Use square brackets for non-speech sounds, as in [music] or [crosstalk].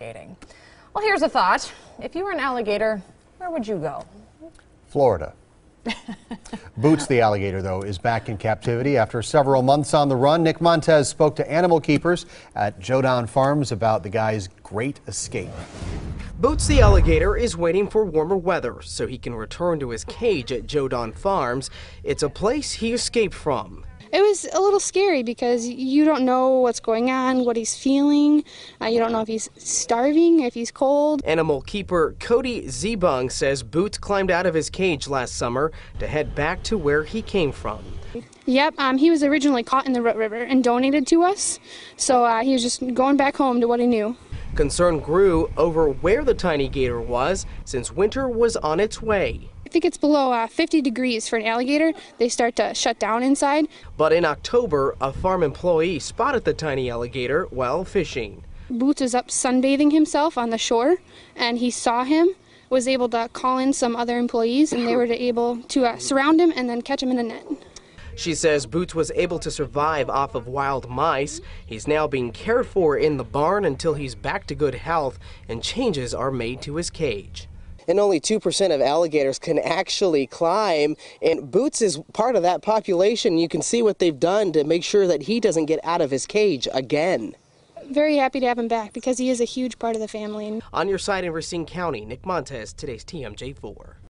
Well, here's a thought. If you were an alligator, where would you go? Florida. [laughs] Boots the alligator, though, is back in captivity after several months on the run. Nick Montez spoke to animal keepers at Jodan Farms about the guy's great escape. Boots the alligator is waiting for warmer weather so he can return to his cage at Jodan Farms. It's a place he escaped from it was a little scary because you don't know what's going on, what he's feeling. Uh, you don't know if he's starving, if he's cold. Animal keeper Cody Zebung says Boots climbed out of his cage last summer to head back to where he came from. Yep, um, he was originally caught in the Rut River and donated to us, so uh, he was just going back home to what he knew. Concern grew over where the tiny gator was since winter was on its way think it's below uh, 50 degrees for an alligator, they start to shut down inside. But in October, a farm employee spotted the tiny alligator while fishing. Boots was up sunbathing himself on the shore, and he saw him, was able to call in some other employees, and they were able to uh, surround him and then catch him in a net. She says Boots was able to survive off of wild mice. He's now being cared for in the barn until he's back to good health and changes are made to his cage and only 2% of alligators can actually climb. And Boots is part of that population. You can see what they've done to make sure that he doesn't get out of his cage again. Very happy to have him back because he is a huge part of the family. On your side in Racine County, Nick Montez, today's TMJ4.